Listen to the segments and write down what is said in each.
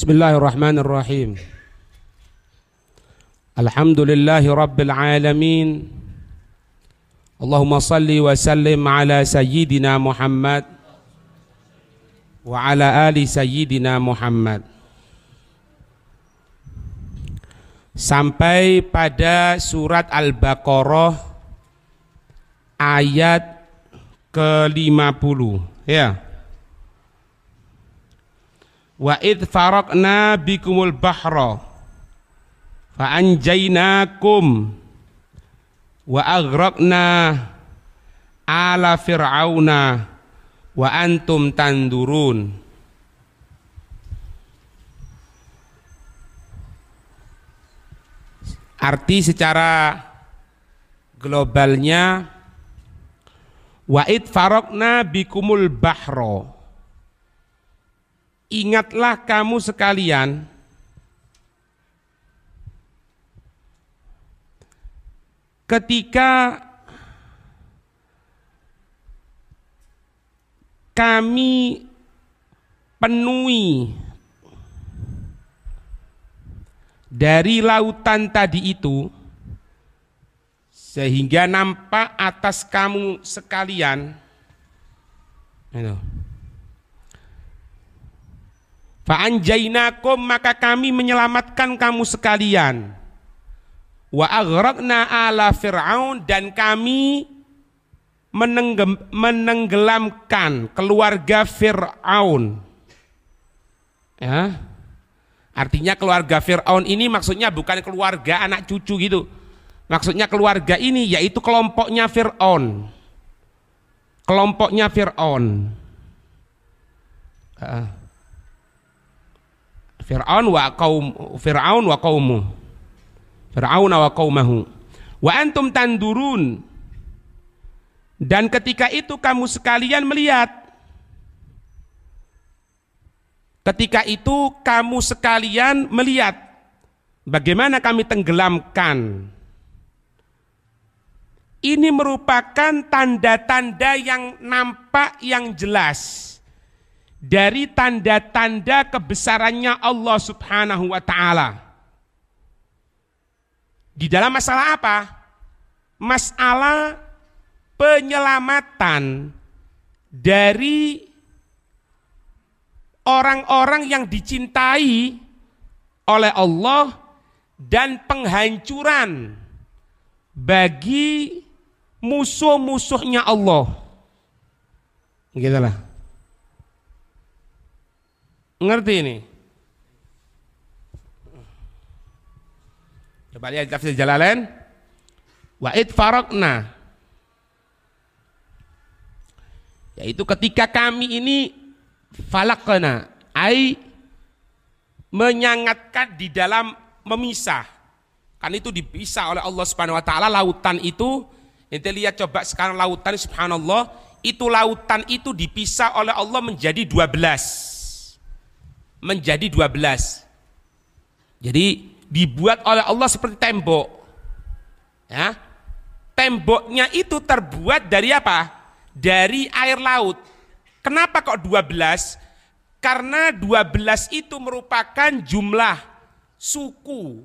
Bismillahirrahmanirrahim Alhamdulillahi Rabbil Alamin wa sallim ala Muhammad Wa ala ali Sayyidina Muhammad Sampai pada surat Al-Baqarah Ayat ke-50 Ya Wa id farakna bikumul bahra fa anjaynakum wa aghraqna ala fir'auna wa antum tandurun Arti secara globalnya wa'id farokna bikumul bahro ingatlah kamu sekalian ketika kami penuhi dari lautan tadi itu sehingga nampak atas kamu sekalian Fa'anjainakum maka kami menyelamatkan kamu sekalian. Wa aghraqna ala fir'aun dan kami menenggelamkan keluarga Fir'aun. Ya. Artinya keluarga Fir'aun ini maksudnya bukan keluarga anak cucu gitu. Maksudnya keluarga ini yaitu kelompoknya Fir'aun. Kelompoknya Fir'aun. Uh. Fir'aun wa kaum Fir'aun wa kaummu, Fir'aun wa kaumahu. Wa antum tandurun. Dan ketika itu kamu sekalian melihat. Ketika itu kamu sekalian melihat bagaimana kami tenggelamkan. Ini merupakan tanda-tanda yang nampak yang jelas dari tanda-tanda kebesarannya Allah Subhanahu wa taala. Di dalam masalah apa? Masalah penyelamatan dari orang-orang yang dicintai oleh Allah dan penghancuran bagi musuh-musuhnya Allah. Gitu lah. Ngerti ini? Coba lihat tafsir Jalalain. Wa farokna. Yaitu ketika kami ini falakna. Ai menyangatkan di dalam memisah. Kan itu dipisah oleh Allah Subhanahu wa taala lautan itu. Ente lihat coba sekarang lautan subhanallah, itu lautan itu dipisah oleh Allah menjadi 12 menjadi 12 jadi dibuat oleh Allah seperti tembok ya temboknya itu terbuat dari apa dari air laut kenapa kok 12 karena 12 itu merupakan jumlah suku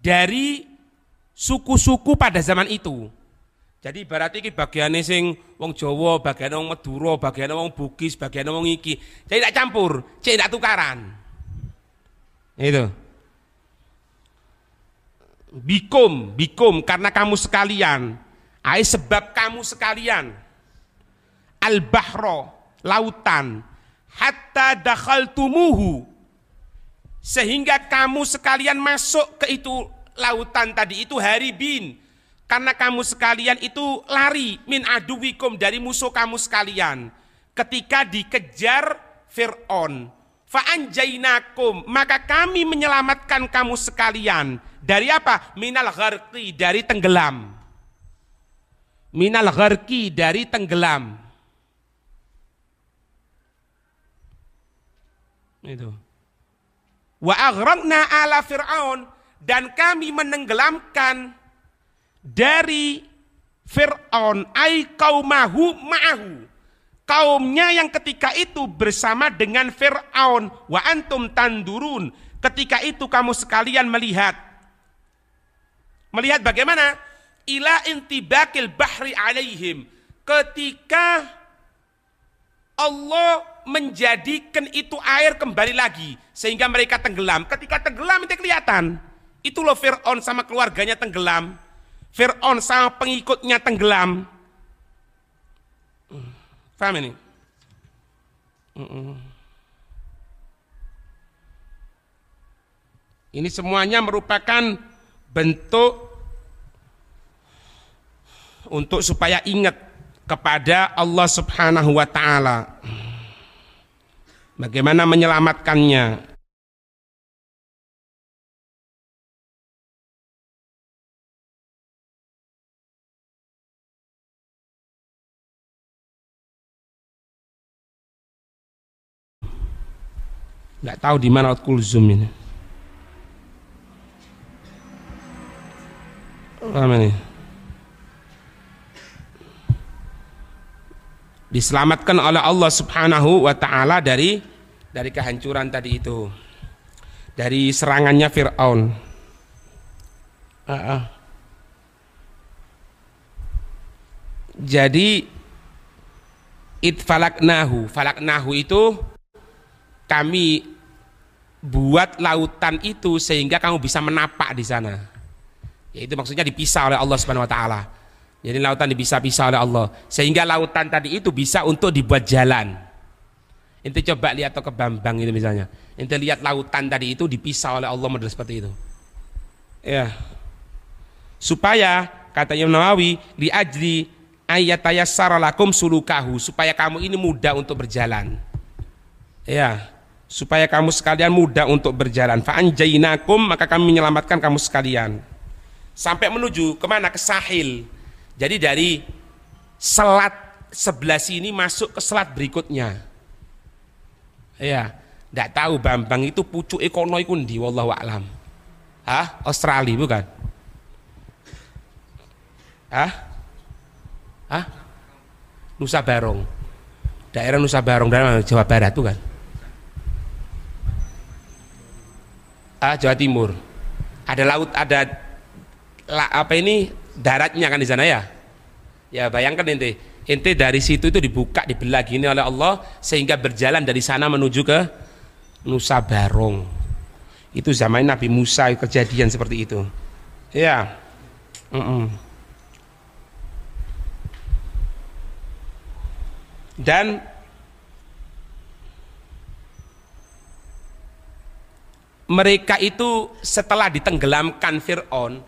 dari suku-suku pada zaman itu jadi berarti iki bagiane sing wong Jawa, bagian wong Madura, bagian wong Bugis, bagian wong iki. Jadi tidak campur, cek tak tukaran. Itu. Bikum, bikum karena kamu sekalian. Ai sebab kamu sekalian. Al bahro, lautan. Hatta tumuhu Sehingga kamu sekalian masuk ke itu lautan tadi itu hari bin. Karena kamu sekalian itu lari min aduwikum dari musuh kamu sekalian. Ketika dikejar Fir'aun. Fa'anjainakum. Maka kami menyelamatkan kamu sekalian. Dari apa? Minal gharqi. Dari tenggelam. Minal gharqi. Dari tenggelam. Itu. Wa ala Fir'aun. Dan kami menenggelamkan dari Fir'aun ai kaumahu ma'ahu kaumnya yang ketika itu bersama dengan Fir'aun wa antum tandurun ketika itu kamu sekalian melihat melihat bagaimana ila intibakil bahri alaihim ketika Allah menjadikan itu air kembali lagi sehingga mereka tenggelam ketika tenggelam itu kelihatan itu loh Fir'aun sama keluarganya tenggelam Fir'aun sama pengikutnya tenggelam. Faham ini? Ini semuanya merupakan bentuk untuk supaya ingat kepada Allah Subhanahu wa taala. Bagaimana menyelamatkannya? nggak tahu di mana Kulzum ini lama diselamatkan oleh Allah Subhanahu wa taala dari dari kehancuran tadi itu. Dari serangannya Firaun. Uh -uh. Jadi it falaknahu. Falaknahu itu kami buat lautan itu sehingga kamu bisa menapak di sana. Ya, itu maksudnya dipisah oleh Allah Subhanahu wa taala. Jadi lautan dipisah-pisah oleh Allah sehingga lautan tadi itu bisa untuk dibuat jalan. Inti coba lihat atau ke Bambang itu misalnya. inti lihat lautan tadi itu dipisah oleh Allah model seperti itu. Ya. Supaya kata Imam Nawawi li ajri ayatayassara lakum sulukahu supaya kamu ini mudah untuk berjalan. Ya supaya kamu sekalian mudah untuk berjalan. Fa'anjainakum maka kami menyelamatkan kamu sekalian. Sampai menuju kemana? Ke sahil. Jadi dari selat sebelah sini masuk ke selat berikutnya. Ya, tidak tahu Bambang itu pucuk ekonomi kundi, wallahu alam. ah Australia bukan? ah ah Nusa Barong. Daerah Nusa Barong, daerah Jawa Barat bukan? uh, Jawa Timur. Ada laut, ada la, apa ini daratnya kan di sana ya. Ya bayangkan ente, ente dari situ itu dibuka dibelah gini oleh Allah sehingga berjalan dari sana menuju ke Nusa Barong. Itu zaman Nabi Musa kejadian seperti itu. Ya. Mm -mm. Dan mereka itu setelah ditenggelamkan Fir'aun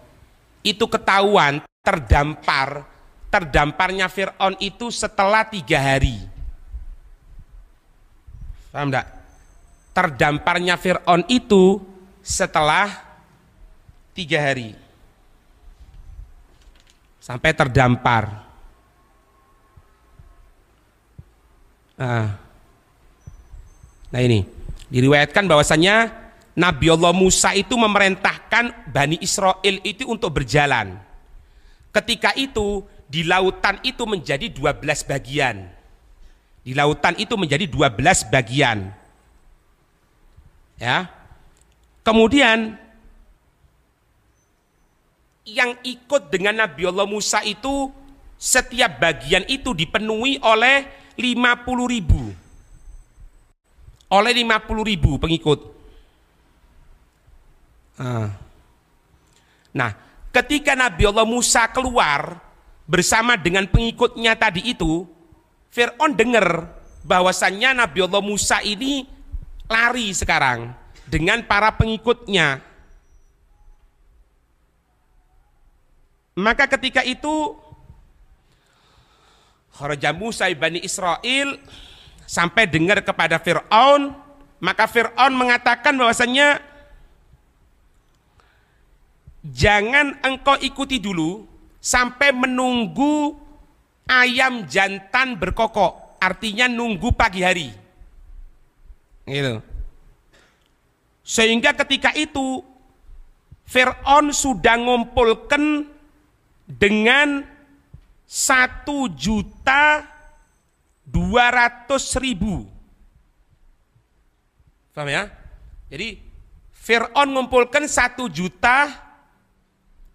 itu ketahuan terdampar terdamparnya Fir'aun itu setelah tiga hari paham tidak? terdamparnya Fir'aun itu setelah tiga hari sampai terdampar nah, nah ini diriwayatkan bahwasannya Nabi Allah Musa itu memerintahkan Bani Israel itu untuk berjalan. Ketika itu di lautan itu menjadi 12 bagian. Di lautan itu menjadi 12 bagian. Ya. Kemudian yang ikut dengan Nabi Allah Musa itu setiap bagian itu dipenuhi oleh 50 ribu. Oleh 50 ribu pengikut. Ah. Nah, ketika Nabi Allah Musa keluar bersama dengan pengikutnya tadi itu, Fir'aun dengar bahwasannya Nabi Allah Musa ini lari sekarang dengan para pengikutnya. Maka ketika itu Kharaja Musa Bani Israel sampai dengar kepada Fir'aun, maka Fir'aun mengatakan bahwasannya jangan engkau ikuti dulu sampai menunggu ayam jantan berkokok artinya nunggu pagi hari gitu sehingga ketika itu Fir'aun sudah ngumpulkan dengan satu juta dua ratus ribu paham ya jadi Fir'aun ngumpulkan satu juta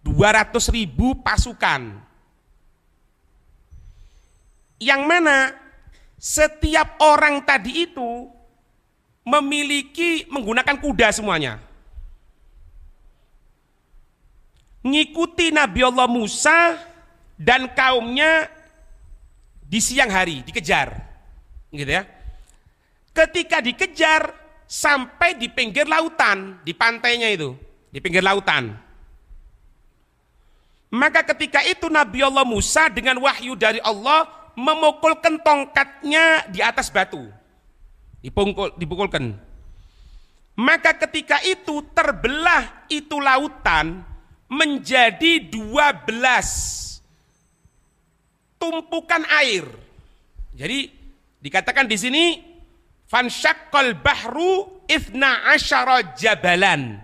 200 ribu pasukan. Yang mana setiap orang tadi itu memiliki menggunakan kuda semuanya. Ngikuti Nabi Allah Musa dan kaumnya di siang hari dikejar. Gitu ya. Ketika dikejar sampai di pinggir lautan, di pantainya itu, di pinggir lautan. Maka ketika itu Nabi Allah Musa dengan wahyu dari Allah memukulkan tongkatnya di atas batu. Dipungkul, dipukulkan. Maka ketika itu terbelah itu lautan menjadi dua belas tumpukan air. Jadi dikatakan di sini fanshakol bahru ifna asyara jabalan.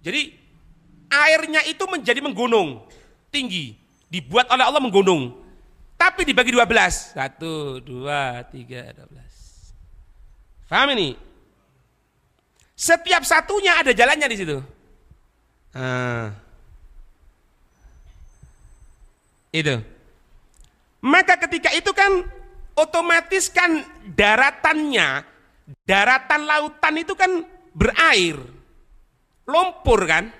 Jadi airnya itu menjadi menggunung tinggi dibuat oleh Allah menggunung tapi dibagi 12 satu dua tiga 12, belas paham ini setiap satunya ada jalannya di situ nah, itu maka ketika itu kan otomatis kan daratannya daratan lautan itu kan berair lumpur kan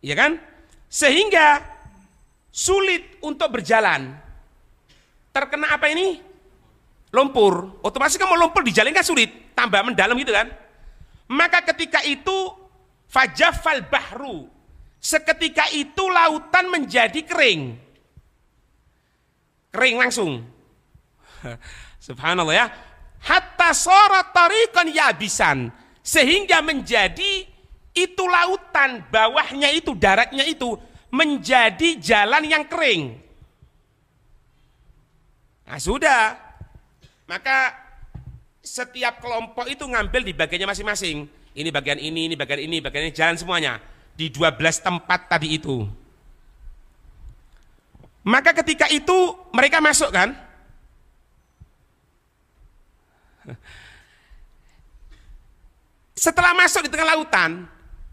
ya kan sehingga sulit untuk berjalan, terkena apa ini? Lumpur. Otomatis kamu lumpur di jalan kan sulit, tambah mendalam gitu kan? Maka ketika itu fajafal bahru. Seketika itu lautan menjadi kering. Kering langsung. Subhanallah ya. Hatta sorot tarikan yabisan. Sehingga menjadi itu lautan, bawahnya itu, daratnya itu menjadi jalan yang kering. Nah, sudah. Maka setiap kelompok itu ngambil di bagiannya masing-masing. Ini bagian ini, ini bagian ini, bagian ini, jalan semuanya. Di 12 tempat tadi itu. Maka ketika itu mereka masuk kan? Setelah masuk di tengah lautan,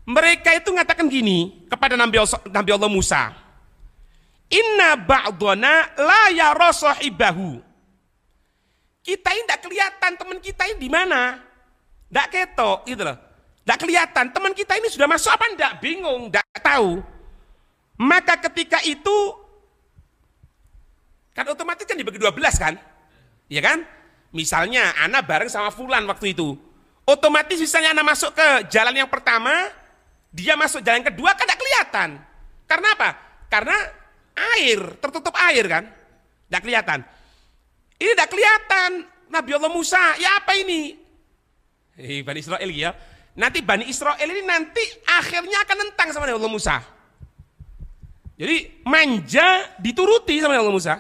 mereka itu mengatakan gini kepada Nabi Allah, Nabi Allah Musa. Inna ba'dona la ya sahibahu. Kita ini tidak kelihatan teman kita ini di mana. Tidak ketok gitu loh. Tidak kelihatan teman kita ini sudah masuk apa tidak bingung, tidak tahu. Maka ketika itu kan otomatis kan dibagi 12 kan? Iya kan? Misalnya anak bareng sama Fulan waktu itu. Otomatis misalnya anak masuk ke jalan yang pertama, dia masuk jalan kedua kan tidak kelihatan. Karena apa? Karena air, tertutup air kan. Tidak kelihatan. Ini tidak kelihatan. Nabi Allah Musa, ya apa ini? Hei, Bani Israel ya. Nanti Bani Israel ini nanti akhirnya akan nentang sama Nabi Allah Musa. Jadi manja dituruti sama Nabi Allah Musa.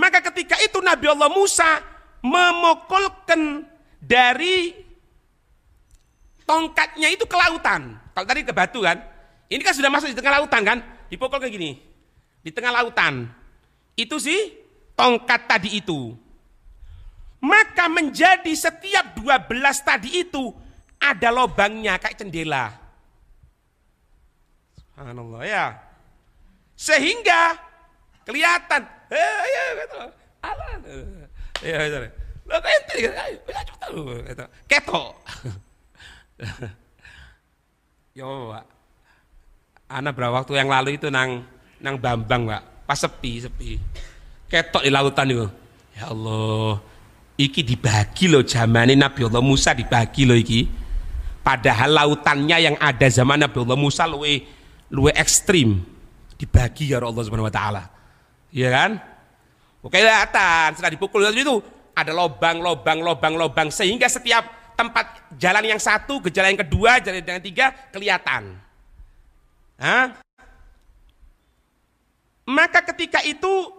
Maka ketika itu Nabi Allah Musa memukulkan dari tongkatnya itu ke lautan. Kalau tadi ke batu kan, ini kan sudah masuk di tengah lautan kan, dipukul kayak gini, di tengah lautan. Itu sih tongkat tadi itu. Maka menjadi setiap dua belas tadi itu ada lobangnya kayak cendela. Subhanallah ya. Sehingga kelihatan, Ya, Ketok. Yo, Pak. Ana berapa waktu yang lalu itu nang nang Bambang, Pak. Pas sepi, sepi. Ketok di lautan itu. Ya Allah, iki dibagi loh ini Nabi Allah Musa dibagi loh iki. Padahal lautannya yang ada zaman Nabi Allah Musa luwe luwe ekstrim dibagi ya Allah Subhanahu wa taala. ya kan? Oke, kelihatan setelah dipukul itu ada lobang, lobang, lobang, lobang sehingga setiap tempat jalan yang satu, ke jalan yang kedua, jalan yang ketiga kelihatan. Hah? Maka ketika itu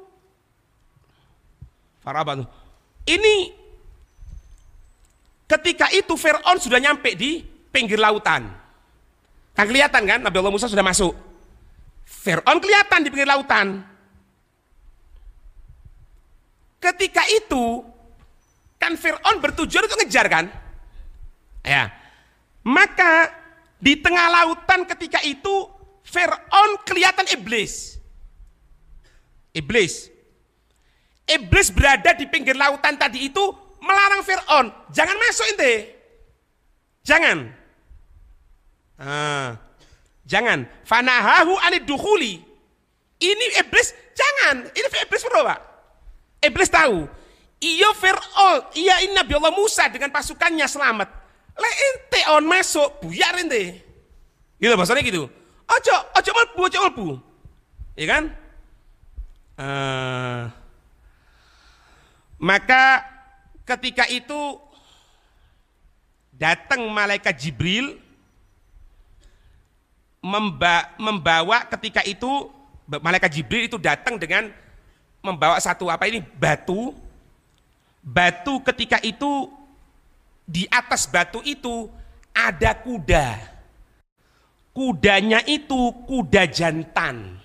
Farabat, Ini ketika itu Fir'aun sudah nyampe di pinggir lautan. Kan kelihatan kan Nabi Allah Musa sudah masuk. Fir'aun kelihatan di pinggir lautan. Ketika itu kan Fir'aun bertujuan untuk ngejar kan? Ya. Maka di tengah lautan ketika itu Fir'aun kelihatan iblis. Iblis. Iblis berada di pinggir lautan tadi itu melarang Fir'aun. Jangan masuk ini. Jangan. Ah, jangan. Fanahahu anidukhuli. Ini iblis, jangan. Ini iblis bro, Pak. Iblis tahu. Iya Fir'aun, iya ini Nabi Allah Musa dengan pasukannya selamat. Lek ente on masuk, buyar ente. Gitu bahasanya gitu. Ojo, ojo melbu, ojo melbu. Iya kan? Uh, maka ketika itu datang malaikat Jibril memba membawa ketika itu malaikat Jibril itu datang dengan membawa satu apa ini batu batu ketika itu di atas batu itu ada kuda. Kudanya itu kuda jantan.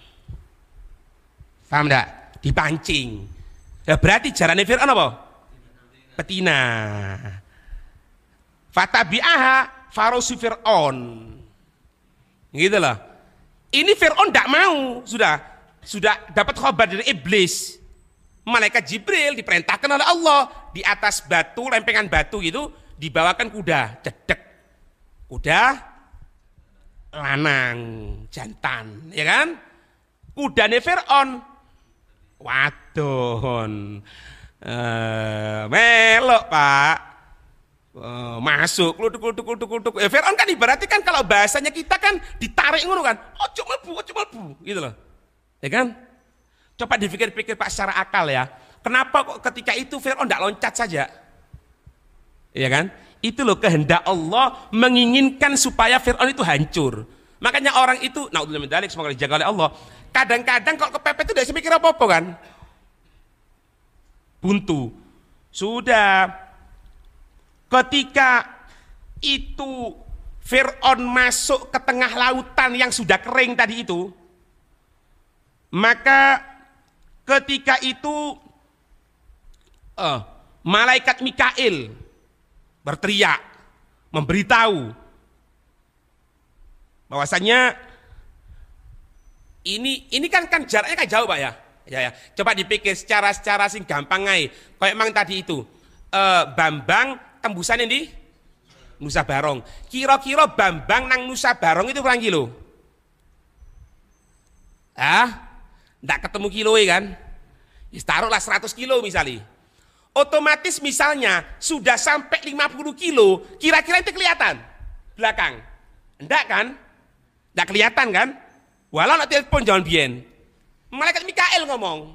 Paham enggak? Dipancing. Ya berarti jarane Fir'aun apa? Betina. Fatabi'aha farosi Fir'aun. Gitu loh. Ini Fir'aun tidak mau. Sudah sudah dapat khabar dari iblis malaikat Jibril diperintahkan oleh Allah di atas batu lempengan batu itu dibawakan kuda cedek kuda lanang jantan ya kan kuda neferon, waduhon, eh, melok pak eh, masuk klutuk klutuk klutuk klutuk eh, Fir'aun kan ibaratnya kan kalau bahasanya kita kan ditarik ngono oh, mlebu ojo oh, mlebu gitu loh ya kan Coba dipikir-pikir Pak secara akal ya. Kenapa kok ketika itu Fir'aun tidak loncat saja? Iya kan? Itu loh kehendak Allah menginginkan supaya Fir'aun itu hancur. Makanya orang itu, naudzubillah dalik semoga dijaga oleh Allah. Kadang-kadang kalau kepepet itu tidak mikir apa-apa kan? Buntu. Sudah. Ketika itu Fir'aun masuk ke tengah lautan yang sudah kering tadi itu, maka ketika itu uh, malaikat Mikail berteriak memberitahu bahwasanya ini ini kan kan jaraknya kan jauh pak ya ya ya coba dipikir secara secara sing gampang ngai kayak emang tadi itu uh, Bambang tembusan ini Nusa Barong kira-kira Bambang nang Nusa Barong itu kurang kilo ah tidak ketemu kan? kilo kan? Taruhlah 100 kilo misalnya. Otomatis misalnya sudah sampai 50 kilo, kira-kira itu kelihatan belakang. Tidak kan? Tidak kelihatan kan? Walau nak telepon jangan bien. Malaikat Mikael ngomong.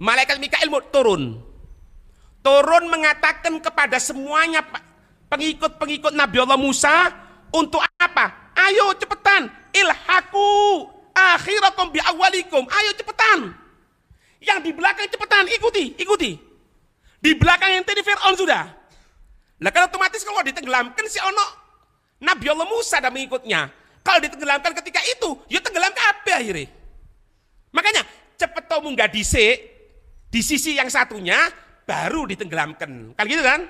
Malaikat Mikael mau turun. Turun mengatakan kepada semuanya pengikut-pengikut Nabi Allah Musa untuk apa? Ayo cepetan ilhaku akhiratum bi awalikum. Ayo cepetan. Yang di belakang cepetan, ikuti, ikuti. Di belakang yang tadi Fir'aun sudah. Lah kalau otomatis kalau ditenggelamkan si ono Nabi Allah Musa dan mengikutnya. Kalau ditenggelamkan ketika itu, ya tenggelam ke apa akhirnya. Makanya cepet tau munggah dhisik di sisi yang satunya baru ditenggelamkan. Kan gitu kan?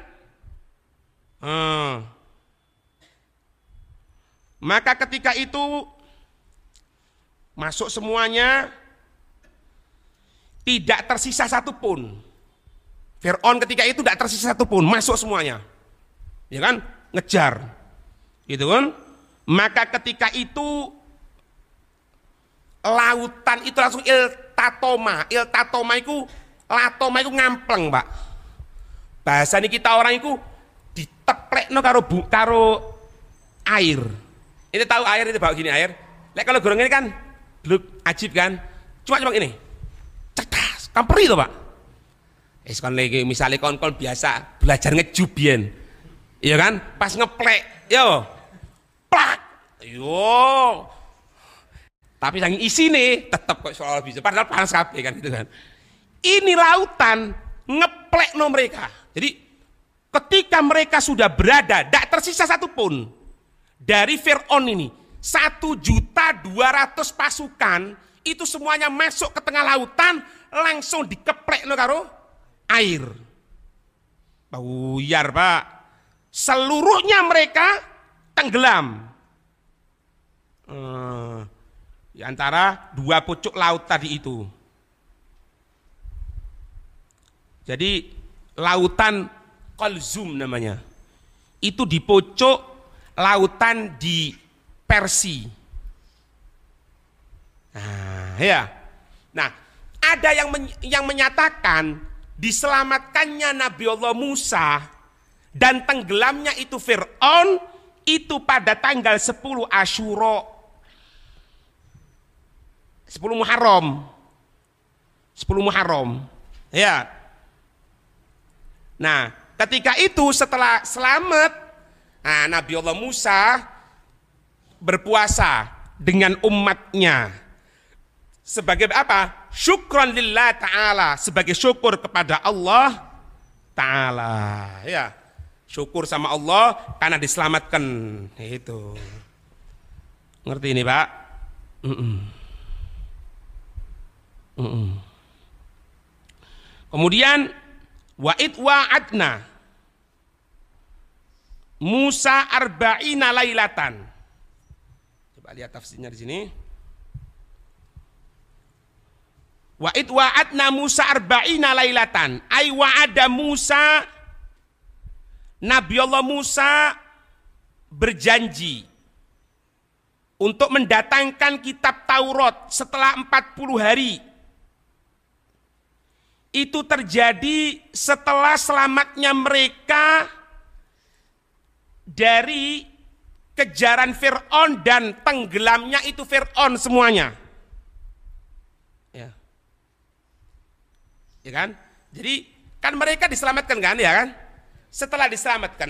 Hmm. Maka ketika itu Masuk semuanya, tidak tersisa satupun. Fir'aun ketika itu tidak tersisa satupun, masuk semuanya. Ya kan? Ngejar. Gitu kan? Maka ketika itu lautan itu langsung iltatoma. Iltatoma itu latoma itu ngampleng, Pak. Bahasa ini kita orang itu no karo bu, karo air. Ini tahu air Ini bawa gini air. Lek kalau gorong ini kan belum ajib kan? Cuma cuma ini. Cetas, kampuri to, Pak. Eh kon lagi misalnya kon kon biasa belajar ngejubian. Iya kan? Pas ngeplek, yo. Plak. Yo. Tapi saking isi nih tetap kok soal bisa. Padahal panas kabeh kan gitu kan. Ini lautan ngeplek no mereka. Jadi ketika mereka sudah berada, tidak tersisa satupun dari Fir'aun ini satu juta dua ratus pasukan itu semuanya masuk ke tengah lautan langsung dikeplek lo karo air. Buyar pak. Seluruhnya mereka tenggelam. Eh, di antara dua pucuk laut tadi itu. Jadi lautan Kolzum namanya. Itu di pucuk lautan di versi. Nah, ya. Nah, ada yang men yang menyatakan diselamatkannya Nabi Allah Musa dan tenggelamnya itu Fir'aun itu pada tanggal 10 Ashuro 10 Muharram 10 Muharram ya nah ketika itu setelah selamat nah, Nabi Allah Musa berpuasa dengan umatnya sebagai apa? Syukron lillah ta'ala, sebagai syukur kepada Allah ta'ala. Ya, syukur sama Allah karena diselamatkan. Itu. Ngerti ini, Pak? Mm -mm. Mm -mm. Kemudian wa'id wa'adna Musa arba'ina lailatan lihat tafsirnya di sini. Wa id wa'adna Musa arba'ina lailatan. Ai wa'ada Musa Nabi Allah Musa berjanji untuk mendatangkan kitab Taurat setelah 40 hari itu terjadi setelah selamatnya mereka dari kejaran Fir'aun dan tenggelamnya itu Fir'aun semuanya. Ya. ya kan? Jadi kan mereka diselamatkan kan ya kan? Setelah diselamatkan,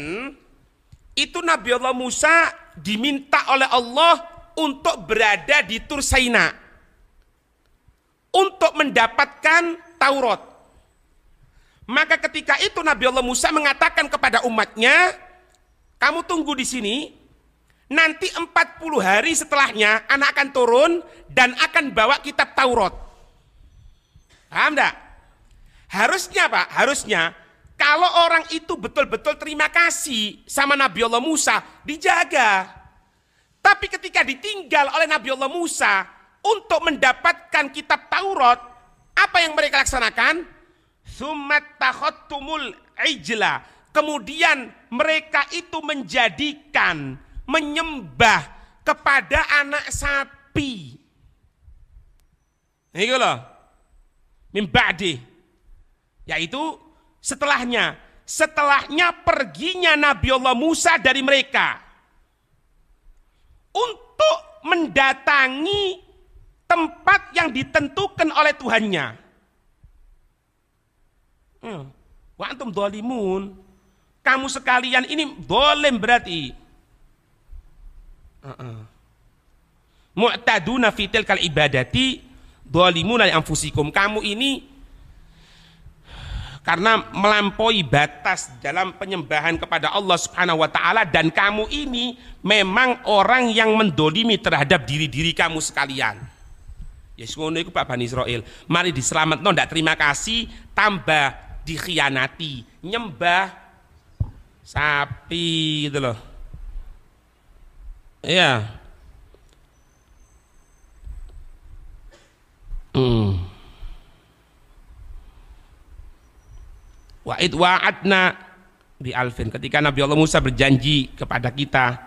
itu Nabi Allah Musa diminta oleh Allah untuk berada di Tursaina. Untuk mendapatkan Taurat. Maka ketika itu Nabi Allah Musa mengatakan kepada umatnya, kamu tunggu di sini, Nanti 40 hari setelahnya anak akan turun dan akan bawa kitab Taurat. Paham enggak? Harusnya Pak, harusnya kalau orang itu betul-betul terima kasih sama Nabi Allah Musa, dijaga. Tapi ketika ditinggal oleh Nabi Allah Musa untuk mendapatkan kitab Taurat, apa yang mereka laksanakan? Sumat tahottumul ijla. Kemudian mereka itu menjadikan menyembah kepada anak sapi. Ini loh. Mimba'di. Yaitu setelahnya. Setelahnya perginya Nabi Allah Musa dari mereka. Untuk mendatangi tempat yang ditentukan oleh Tuhannya. Hmm. Wa antum dolimun. Kamu sekalian ini dolim berarti Mu'taduna fi tilkal ibadati dhalimuna li anfusikum. Kamu ini karena melampaui batas dalam penyembahan kepada Allah Subhanahu wa taala dan kamu ini memang orang yang mendolimi terhadap diri-diri kamu sekalian. Yesus ya, ngono iku Pak Bani Israel. Mari diselamatno ndak terima kasih tambah dikhianati, nyembah sapi gitu loh. Ya, Hmm. id wa'adna bi alfin. Ketika Nabi Allah Musa berjanji kepada kita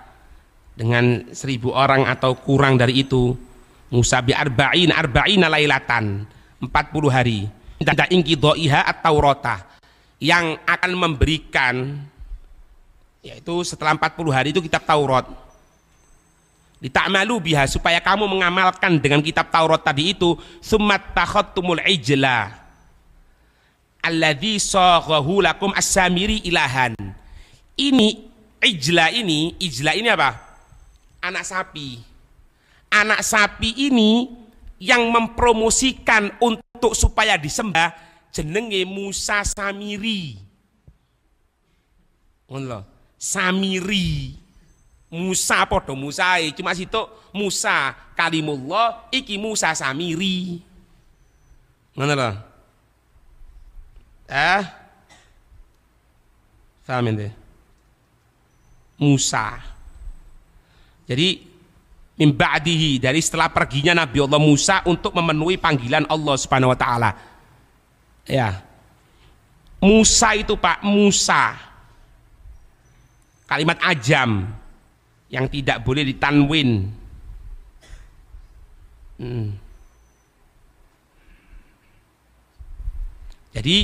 dengan seribu orang atau kurang dari itu. Musa bi arba'in arba'ina lailatan. Empat puluh hari. Tidak ingki do'iha atau rota. Yang akan memberikan yaitu setelah 40 hari itu kitab Taurat Lita'malu biha supaya kamu mengamalkan dengan kitab Taurat tadi itu summat takhattumul ijla alladzi saghahu lakum as-samiri ilahan. Ini ijla ini, ijla ini apa? Anak sapi. Anak sapi ini yang mempromosikan untuk supaya disembah jenenge Musa Samiri. Allah, Samiri Musa podo Musa, cuma situ Musa kalimullah iki Musa Samiri. mana lah Eh? Paham ente? Musa. Jadi mimba'dihi dari setelah perginya Nabi Allah Musa untuk memenuhi panggilan Allah Subhanahu wa taala. Ya. Musa itu Pak Musa. Kalimat ajam yang tidak boleh ditanwin hmm. jadi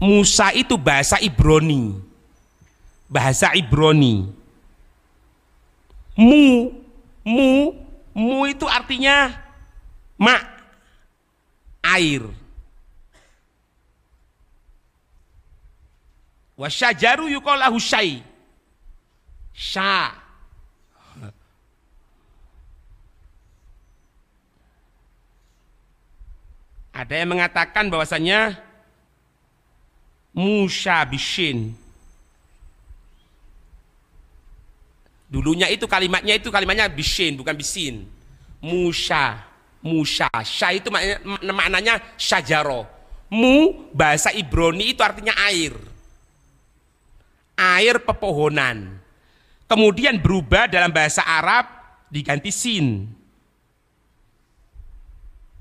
Musa itu bahasa Ibroni bahasa Ibroni mu mu mu itu artinya mak air wasyajaru yukolahu syai Ada yang mengatakan bahwasanya musyabishin. Dulunya itu kalimatnya itu kalimatnya bishin bukan bisin. Musa, Musa, Sya itu maknanya, maknanya syajaro. Mu bahasa Ibrani itu artinya air. Air pepohonan. Kemudian berubah dalam bahasa Arab diganti sin.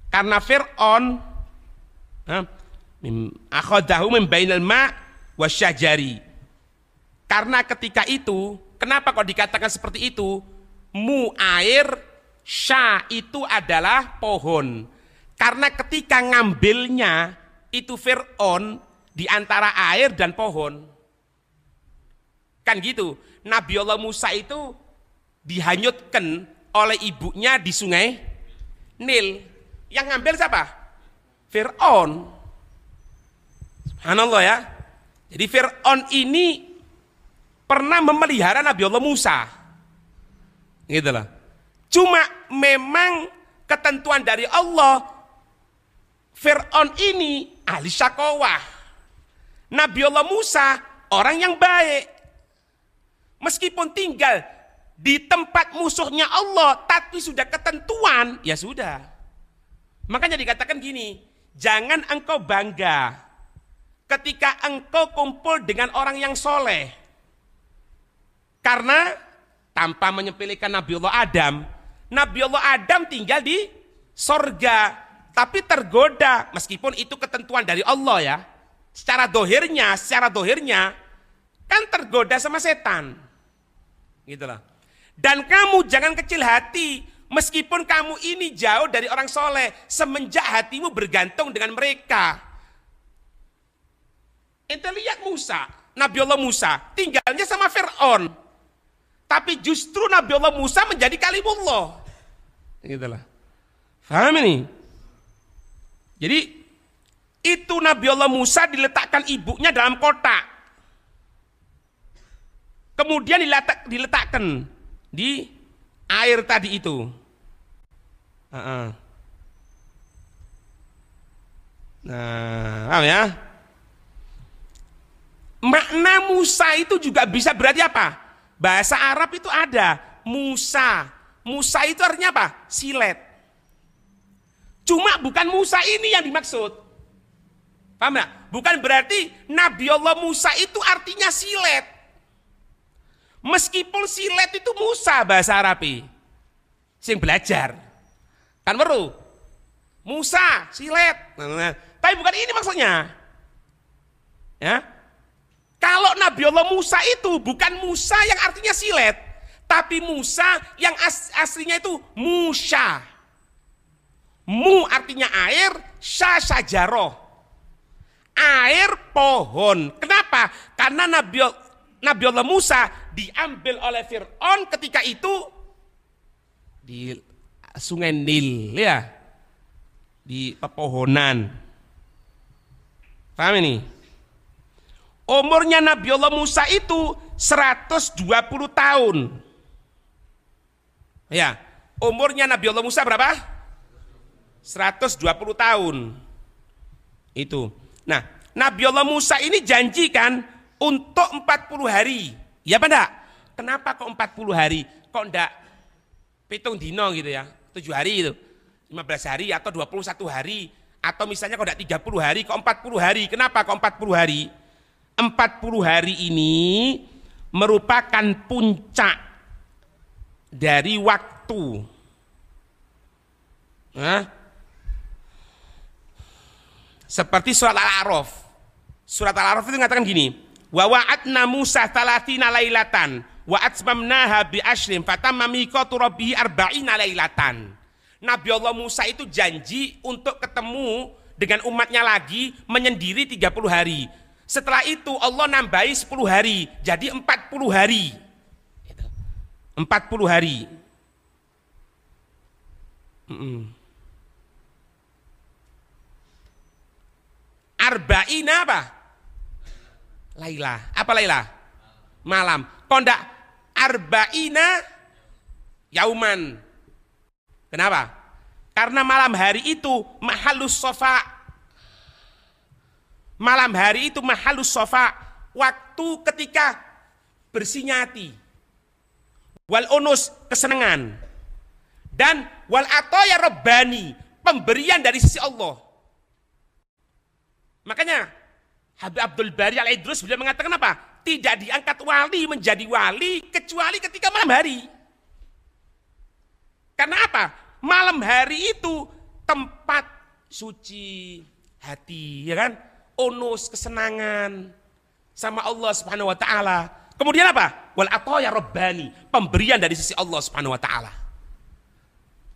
Karena Fir'aun Akhodahu min bainal ma' wasyajari. Karena ketika itu, kenapa kok dikatakan seperti itu? Mu air, sya itu adalah pohon. Karena ketika ngambilnya itu Fir'aun di antara air dan pohon. Kan gitu. Nabi Allah Musa itu dihanyutkan oleh ibunya di sungai Nil. Yang ngambil siapa? Fir'aun. Subhanallah ya. Jadi Fir'aun ini pernah memelihara Nabi Allah Musa. Gitu lah Cuma memang ketentuan dari Allah Fir'aun ini ahli syakowah. Nabi Allah Musa orang yang baik. Meskipun tinggal di tempat musuhnya Allah, tapi sudah ketentuan, ya sudah. Makanya dikatakan gini, Jangan engkau bangga ketika engkau kumpul dengan orang yang soleh. Karena tanpa menyepelekan Nabi Allah Adam, Nabi Allah Adam tinggal di sorga, tapi tergoda meskipun itu ketentuan dari Allah ya. Secara dohirnya, secara dohirnya kan tergoda sama setan. Gitu loh. Dan kamu jangan kecil hati Meskipun kamu ini jauh dari orang soleh, semenjak hatimu bergantung dengan mereka. Itu lihat Musa, Nabi Allah Musa, tinggalnya sama Fir'aun. Tapi justru Nabi Allah Musa menjadi kalimullah. Itulah, Faham ini? Jadi itu Nabi Allah Musa diletakkan ibunya dalam kotak. Kemudian diletak, diletakkan di air tadi itu. Uh -uh. Nah, paham ya? Makna Musa itu juga bisa berarti apa? Bahasa Arab itu ada Musa. Musa itu artinya apa? Silet. Cuma bukan Musa ini yang dimaksud. Paham ya? Bukan berarti Nabi Allah Musa itu artinya silet. Meskipun silet itu Musa bahasa Rapi, Sing belajar. Kan baru Musa, silet. Tapi bukan ini maksudnya. Ya. Kalau Nabi Allah Musa itu bukan Musa yang artinya silet, tapi Musa yang as aslinya itu Musa. Mu artinya air, sya sajaroh. Air pohon. Kenapa? Karena Nabi Nabi Allah Musa diambil oleh Fir'aun ketika itu di sungai Nil ya di pepohonan paham ini umurnya Nabi Allah Musa itu 120 tahun ya umurnya Nabi Allah Musa berapa 120 tahun itu nah Nabi Allah Musa ini janjikan untuk 40 hari. Ya apa enggak? Kenapa kok 40 hari? Kok enggak pitung dino gitu ya, 7 hari itu. 15 hari atau 21 hari atau misalnya kok enggak 30 hari, kok 40 hari. Kenapa kok 40 hari? 40 hari ini merupakan puncak dari waktu. Nah, seperti surat Al-A'raf. Surat Al-A'raf itu mengatakan gini, wa wa'adna Musa thalathina lailatan wa atmamnaha bi ashrin fatamma miqatu rabbih arba'ina lailatan. Nabi Allah Musa itu janji untuk ketemu dengan umatnya lagi menyendiri 30 hari. Setelah itu Allah nambahi 10 hari, jadi 40 hari. 40 gitu. hari. Arba'ina apa? Laila. Apa Laila? Malam. Kondak arba'ina yauman. Kenapa? Karena malam hari itu mahalus sofa. Malam hari itu mahalus sofa. Waktu ketika bersinyati. Wal onus kesenangan. Dan wal atoya rebani. Pemberian dari sisi Allah. Makanya Habib Abdul Bari al Idrus beliau mengatakan apa? Tidak diangkat wali menjadi wali kecuali ketika malam hari. Karena apa? Malam hari itu tempat suci hati, ya kan? Onus kesenangan sama Allah Subhanahu wa taala. Kemudian apa? Wal ya rabbani, pemberian dari sisi Allah Subhanahu wa taala.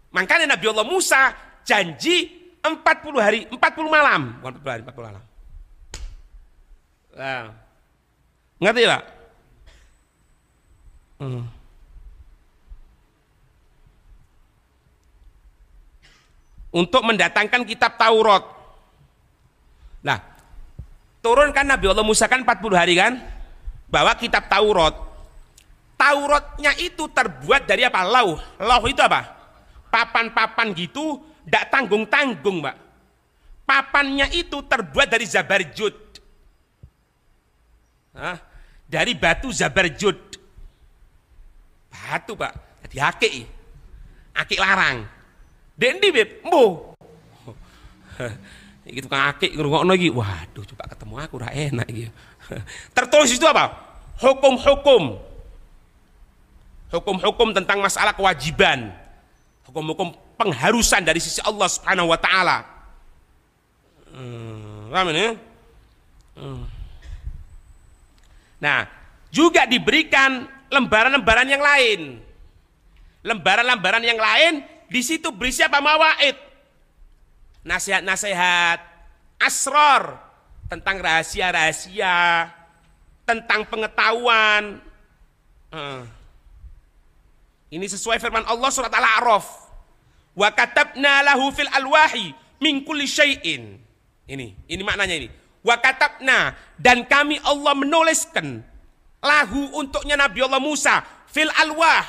Makanya Nabi Allah Musa janji 40 hari, 40 malam, 40 hari, 40 malam Nah. Ngerti tak? Hmm. Untuk mendatangkan kitab Taurat. Nah, turunkan Nabi Allah Musa kan 40 hari kan? Bawa kitab Taurat. Tauratnya itu terbuat dari apa? Lauh. Lauh itu apa? Papan-papan gitu, tidak tanggung-tanggung, Pak. Papannya itu terbuat dari zabarjud dari batu Zabarjud. Batu, Pak. Jadi akik. Akik larang. Dendi, Beb. Mbo. Iki kan akik ngrungokno iki. Waduh, coba ketemu aku ora enak iki. Tertulis itu apa? Hukum-hukum. Hukum-hukum tentang masalah kewajiban. Hukum-hukum pengharusan dari sisi Allah Subhanahu wa taala. Hmm, ramen, ya? Hmm. Nah, juga diberikan lembaran-lembaran yang lain. Lembaran-lembaran yang lain di situ berisi apa mawaid? Nasihat-nasihat, asror tentang rahasia-rahasia, tentang pengetahuan. Eh. Ini sesuai firman Allah surat Al-A'raf. Wa katabna lahu fil alwahi min kulli syai'in. Ini, ini maknanya ini. Wa dan kami Allah menuliskan lahu untuknya Nabi Allah Musa fil alwah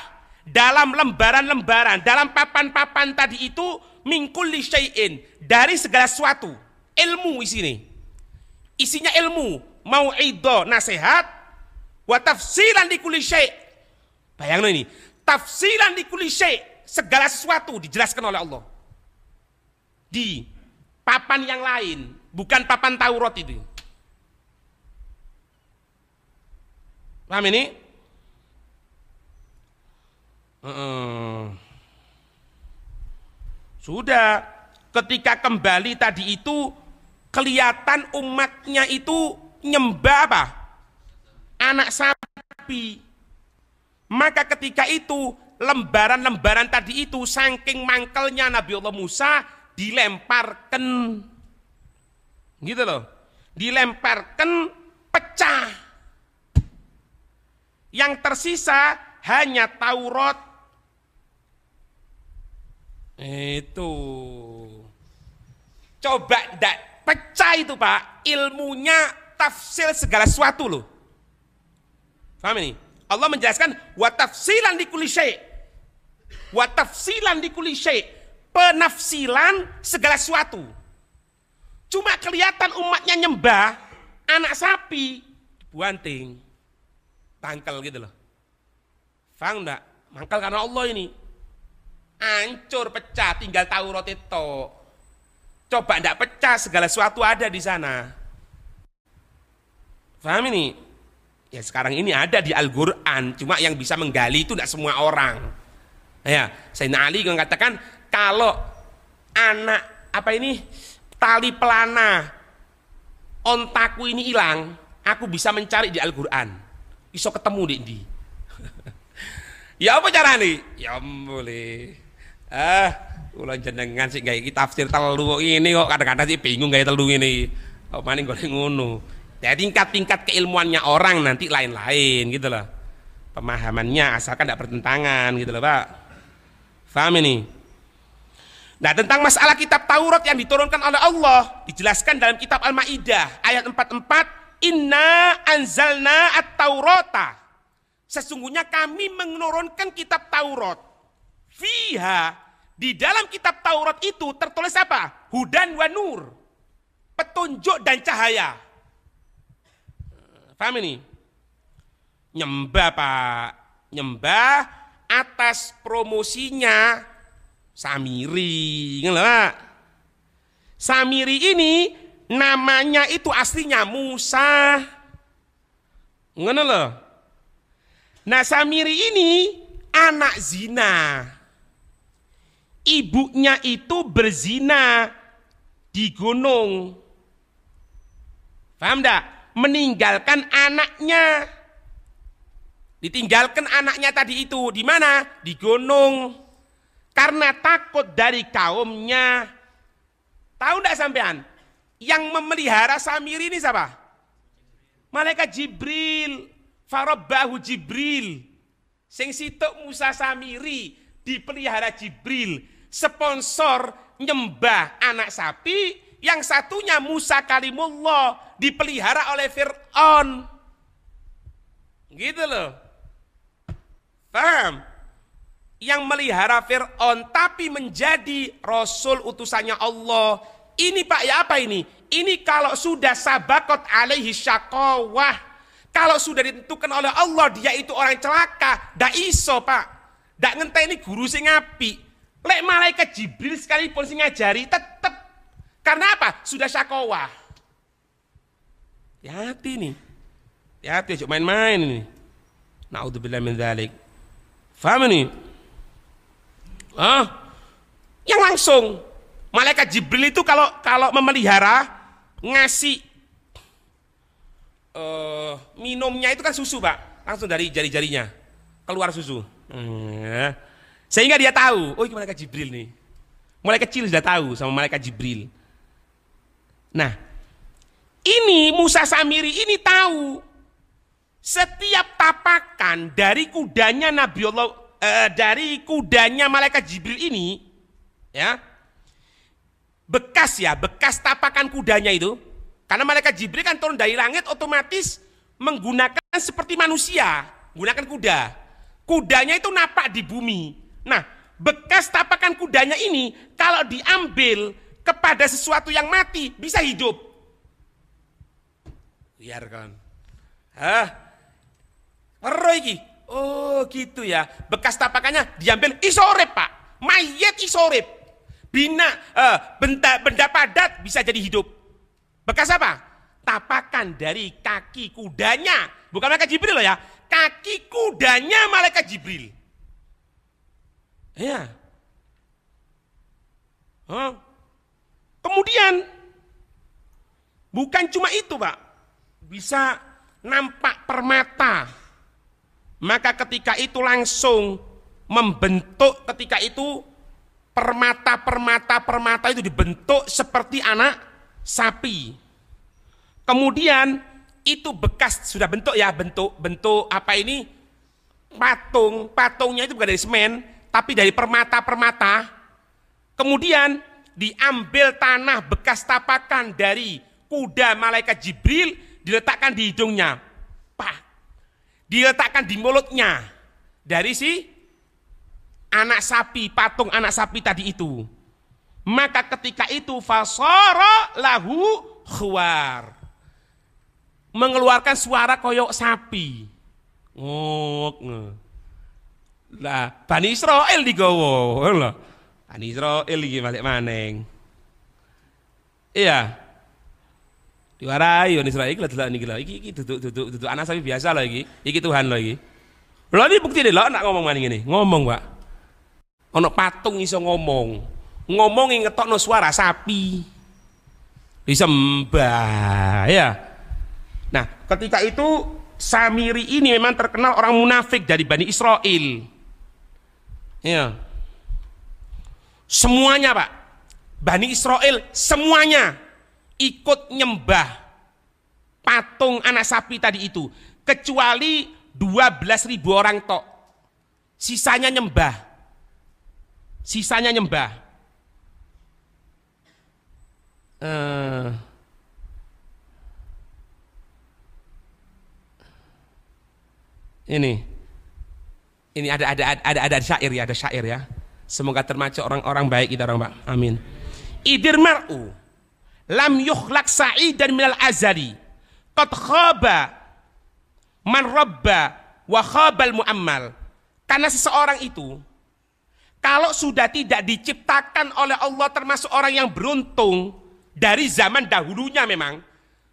dalam lembaran-lembaran, dalam papan-papan tadi itu mingkul syai'in dari segala sesuatu. Ilmu di sini. Isinya ilmu, mau ido nasihat, wa tafsilan di syai'. Bayangin ini, tafsilan di syai', segala sesuatu dijelaskan oleh Allah. Di papan yang lain, bukan papan Taurat itu. Paham ini? Hmm. Sudah, ketika kembali tadi itu kelihatan umatnya itu nyembah apa? Anak sapi. Maka ketika itu lembaran-lembaran tadi itu saking mangkelnya Nabi Allah Musa dilemparkan Gitu loh. Dilemparkan pecah. Yang tersisa hanya Taurat. Itu. Coba ndak pecah itu Pak, ilmunya tafsir segala sesuatu loh. Paham ini? Allah menjelaskan wa tafsilan di syai. Wa tafsilan di syai. Penafsilan segala sesuatu. Cuma kelihatan umatnya nyembah anak sapi buanting Tangkal gitu loh. Faham enggak? Mangkal karena Allah ini. Ancur, pecah, tinggal tahu roti to, Coba enggak pecah, segala sesuatu ada di sana. Faham ini? Ya sekarang ini ada di Al-Quran, cuma yang bisa menggali itu enggak semua orang. Ya, Sayyidina Ali mengatakan, kalau anak apa ini tali pelana ontaku ini hilang, aku bisa mencari di Al-Qur'an. Iso ketemu di ini. ya apa cara nih? Ya boleh. Ah, ulang jenengan sih kita tafsir telu ini kok kadang-kadang sih bingung kayak telu ini. Kok maning goreng ngono. Ya tingkat-tingkat keilmuannya orang nanti lain-lain gitu loh. Pemahamannya asalkan tidak bertentangan gitu loh, Pak. Faham ini? Nah tentang masalah kitab Taurat yang diturunkan oleh Allah dijelaskan dalam kitab Al-Maidah ayat 44 Inna anzalna at-taurata Sesungguhnya kami menurunkan kitab Taurat Fiha Di dalam kitab Taurat itu tertulis apa? Hudan wa nur Petunjuk dan cahaya eh, Paham ini? Nyembah Pak Nyembah atas promosinya Samiri, ngelak. Samiri ini namanya itu aslinya Musa. nggak loh. Nah Samiri ini anak zina. Ibunya itu berzina di gunung. Paham enggak? Meninggalkan anaknya. Ditinggalkan anaknya tadi itu di mana? Di gunung. Karena takut dari kaumnya. Tahu tidak sampean? Yang memelihara Samiri ini siapa? Malaikat Jibril. Farabahu Jibril. Sing sitok Musa Samiri dipelihara Jibril. Sponsor nyembah anak sapi. Yang satunya Musa Kalimullah dipelihara oleh Fir'aun. Gitu loh. Paham? yang melihara Fir'aun tapi menjadi rasul utusannya Allah. Ini Pak ya apa ini? Ini kalau sudah sabakot alaihi syakawah. Kalau sudah ditentukan oleh Allah dia itu orang celaka, dak iso, Pak. Dak ini guru sing ngapi. Lek malaikat Jibril sekalipun sing ngajari tetep. Karena apa? Sudah syakawah. Ya hati nih. Ya hati main-main ini. Naudzubillah min dzalik. Faham nih? Hah? Yang langsung. Malaikat Jibril itu kalau kalau memelihara ngasih uh, minumnya itu kan susu, Pak. Langsung dari jari-jarinya keluar susu. Eh. Sehingga dia tahu, oh ini malaikat Jibril nih. Mulai kecil sudah tahu sama malaikat Jibril. Nah, ini Musa Samiri ini tahu setiap tapakan dari kudanya Nabi Allah uh, dari kudanya malaikat Jibril ini ya bekas ya bekas tapakan kudanya itu karena malaikat Jibril kan turun dari langit otomatis menggunakan seperti manusia gunakan kuda kudanya itu napak di bumi nah bekas tapakan kudanya ini kalau diambil kepada sesuatu yang mati bisa hidup biarkan hah Perlu Oh gitu ya. Bekas tapakannya diambil isorep pak. Mayat isorep. Bina, eh, benda, benda padat bisa jadi hidup. Bekas apa? Tapakan dari kaki kudanya. Bukan malaikat Jibril loh ya. Kaki kudanya malaikat Jibril. Ya. Huh? Kemudian, bukan cuma itu pak. Bisa nampak permata maka ketika itu langsung membentuk ketika itu permata permata permata itu dibentuk seperti anak sapi kemudian itu bekas sudah bentuk ya bentuk bentuk apa ini patung patungnya itu bukan dari semen tapi dari permata permata kemudian diambil tanah bekas tapakan dari kuda malaikat Jibril diletakkan di hidungnya pak diletakkan di mulutnya dari si anak sapi, patung anak sapi tadi itu. Maka ketika itu fasoro lahu khuar. Mengeluarkan suara koyok sapi. Ngok. Lah, Bani Israel digowo. Bani Israel balik maneng. Iya diwarai yo Israel iki delok nih lagi, iki iki duduk duduk duduk anak sapi biasa lagi, iki iki Tuhan lagi. iki ini bukti bukti lo nak ngomong mana ini ngomong Pak ono patung iso ngomong ngomong no suara sapi disembah ya nah ketika itu Samiri ini memang terkenal orang munafik dari Bani Israel ya semuanya Pak Bani Israel semuanya ikut nyembah patung anak sapi tadi itu kecuali ribu orang tok sisanya nyembah sisanya nyembah uh, ini ini ada ada ada ada, syair ya ada syair ya semoga termasuk orang-orang baik kita orang Pak amin idir mar'u lam yukhlaq sa'idan minal azali qad khaba man rabba wa khabal muammal karena seseorang itu kalau sudah tidak diciptakan oleh Allah termasuk orang yang beruntung dari zaman dahulunya memang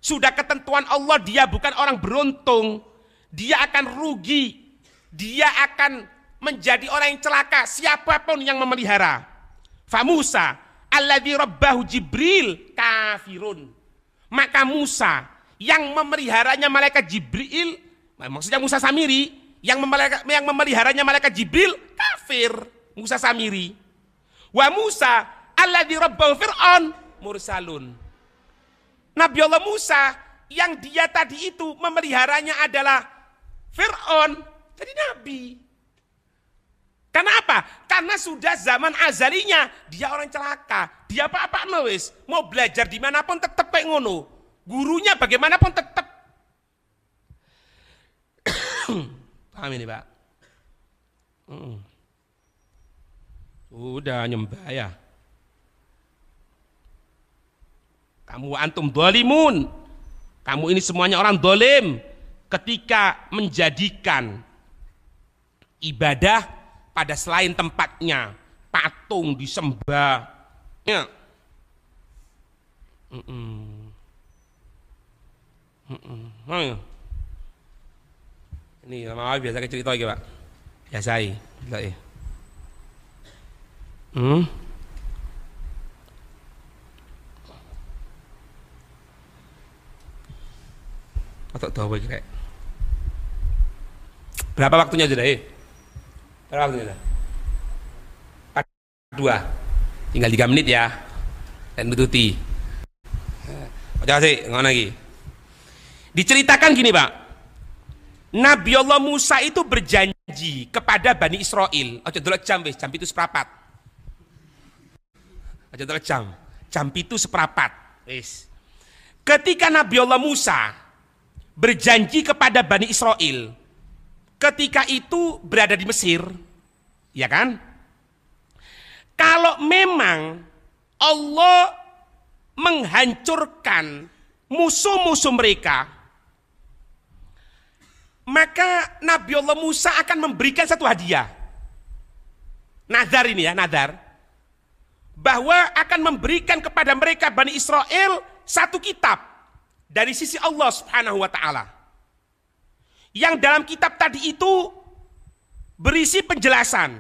sudah ketentuan Allah dia bukan orang beruntung dia akan rugi dia akan menjadi orang yang celaka siapapun yang memelihara Famusa alladzi rabbahu Jibril kafirun. Maka Musa yang memeliharanya malaikat Jibril, maksudnya Musa Samiri, yang, yang memeliharanya malaikat Jibril kafir, Musa Samiri. Wa Musa alladzi rabbahu Fir'aun mursalun. Nabi Allah Musa yang dia tadi itu memeliharanya adalah Fir'aun jadi nabi. Karena apa? Karena sudah zaman azalinya dia orang celaka. Dia apa-apa nulis. Mau belajar dimanapun tetep kayak ngono. Gurunya bagaimanapun tetep. Paham ini pak? Hmm. Udah nyembah ya. Kamu antum dolimun. Kamu ini semuanya orang dolim. Ketika menjadikan ibadah pada selain tempatnya patung disembah ya. Mm -mm. Mm -mm. Ini sama biasa cerita lagi pak Biasa ya. Hmm? Atau tahu Berapa waktunya sudah, eh? Berapa waktu itu? dua Tinggal tiga menit ya. Dan betuti. Terima eh, kasih, ngomong lagi. Diceritakan gini, Pak. Nabi Allah Musa itu berjanji kepada Bani Israel. Ojo delok jam bes, jam itu seperapat. Ojo delok jam. Jam itu seperapat. Bes, Ketika Nabi Allah Musa berjanji kepada Bani Israel, ketika itu berada di Mesir, ya kan? Kalau memang Allah menghancurkan musuh-musuh mereka, maka Nabi Allah Musa akan memberikan satu hadiah. Nazar ini ya, nazar. Bahwa akan memberikan kepada mereka Bani Israel satu kitab dari sisi Allah subhanahu wa ta'ala. Yang dalam kitab tadi itu berisi penjelasan.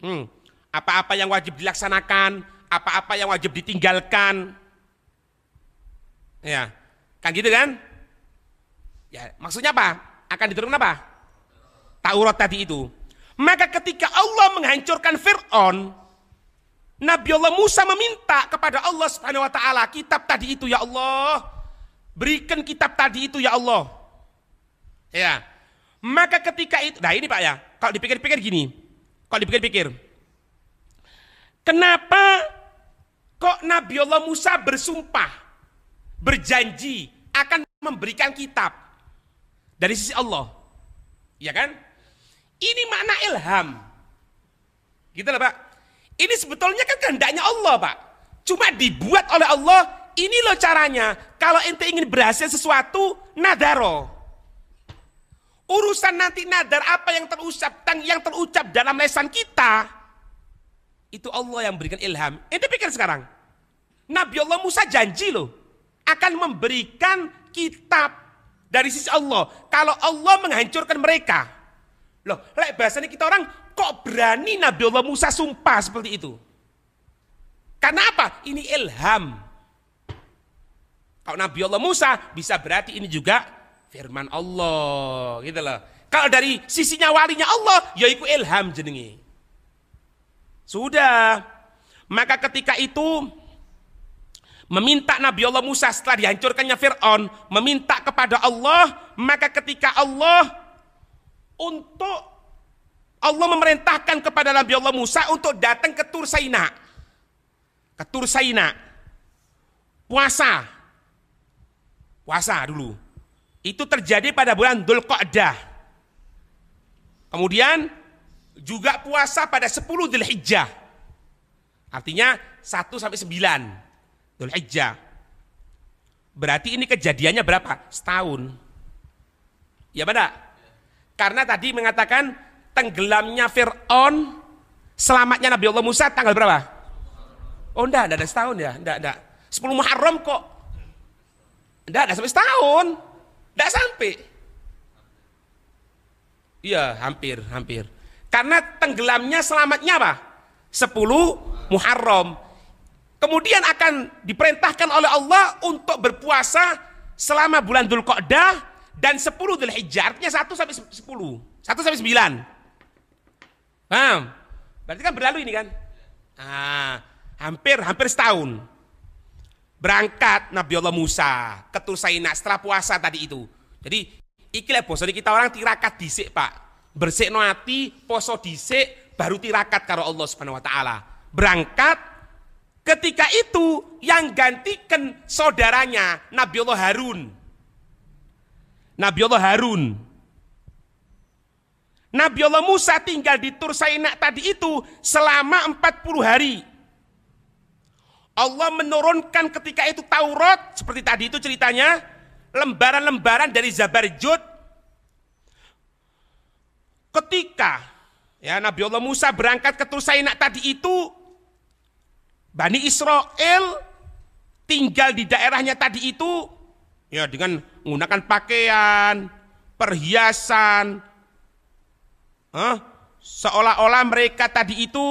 apa hmm, apa-apa yang wajib dilaksanakan, apa-apa yang wajib ditinggalkan. Ya, kan gitu kan? Ya, maksudnya apa? Akan diturunkan apa? Taurat tadi itu. Maka ketika Allah menghancurkan Fir'aun, Nabi Allah Musa meminta kepada Allah Subhanahu wa taala kitab tadi itu ya Allah, berikan kitab tadi itu ya Allah. Ya. Maka ketika itu, nah ini Pak ya, kalau dipikir-pikir gini, kalau dipikir-pikir, kenapa kok Nabi Allah Musa bersumpah, berjanji akan memberikan kitab dari sisi Allah, ya kan? Ini makna ilham, gitu lah Pak. Ini sebetulnya kan kehendaknya Allah Pak, cuma dibuat oleh Allah. Ini loh caranya. Kalau ente ingin berhasil sesuatu, nadaro Urusan nanti nadar apa yang terucap, yang terucap dalam lesan kita, itu Allah yang berikan ilham. Itu pikir sekarang. Nabi Allah Musa janji loh akan memberikan kitab dari sisi Allah. Kalau Allah menghancurkan mereka. Loh, lek bahasanya kita orang kok berani Nabi Allah Musa sumpah seperti itu? Karena apa? Ini ilham. Kalau Nabi Allah Musa bisa berarti ini juga firman Allah gitu loh kalau dari sisinya walinya Allah yaitu ilham jenenge sudah maka ketika itu meminta Nabi Allah Musa setelah dihancurkannya Fir'aun meminta kepada Allah maka ketika Allah untuk Allah memerintahkan kepada Nabi Allah Musa untuk datang ke Tur Saina ke Tur puasa puasa dulu itu terjadi pada bulan Dzulqa'dah. Kemudian juga puasa pada 10 Dzulhijjah. Hijjah. Artinya 1 sampai 9 Dzulhijjah. Hijjah. Berarti ini kejadiannya berapa? Setahun. Ya pada? Karena tadi mengatakan tenggelamnya Fir'aun, selamatnya Nabi Allah Musa tanggal berapa? Oh enggak, enggak ada setahun ya? Enggak, enggak. 10 Muharram kok. Enggak, enggak sampai setahun. Tidak sampai. Iya, hampir, hampir. Karena tenggelamnya selamatnya apa? Sepuluh Muharram. Kemudian akan diperintahkan oleh Allah untuk berpuasa selama bulan Dhul Qodah dan sepuluh Dhul Hijjah. Artinya 1 sampai sepuluh, satu sampai sembilan. Paham? Berarti kan berlalu ini kan? Ah, hampir, hampir setahun berangkat Nabi Allah Musa ke Tursaina setelah puasa tadi itu. Jadi ikilah bos, jadi kita orang tirakat disik pak. Bersik no hati, poso disik, baru tirakat karo Allah Subhanahu Wa Taala. Berangkat ketika itu yang gantikan saudaranya Nabi Allah Harun. Nabi Allah Harun. Nabi Allah Musa tinggal di Tursaina tadi itu selama 40 hari. Allah menurunkan ketika itu Taurat seperti tadi itu ceritanya lembaran-lembaran dari Zabarjud ketika ya Nabi Allah Musa berangkat ke Tursainak tadi itu Bani Israel tinggal di daerahnya tadi itu ya dengan menggunakan pakaian, perhiasan, huh? seolah-olah mereka tadi itu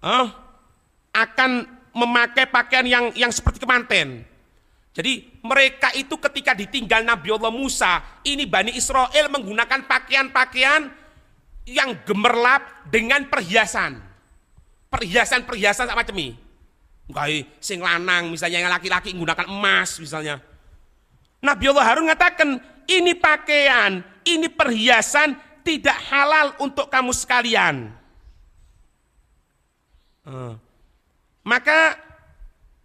huh? akan memakai pakaian yang yang seperti kemanten. Jadi mereka itu ketika ditinggal Nabi Allah Musa, ini Bani Israel menggunakan pakaian-pakaian yang gemerlap dengan perhiasan. Perhiasan-perhiasan sama cemi. Kayak sing lanang misalnya yang laki-laki menggunakan emas misalnya. Nabi Allah Harun mengatakan, ini pakaian, ini perhiasan tidak halal untuk kamu sekalian. Hmm. Maka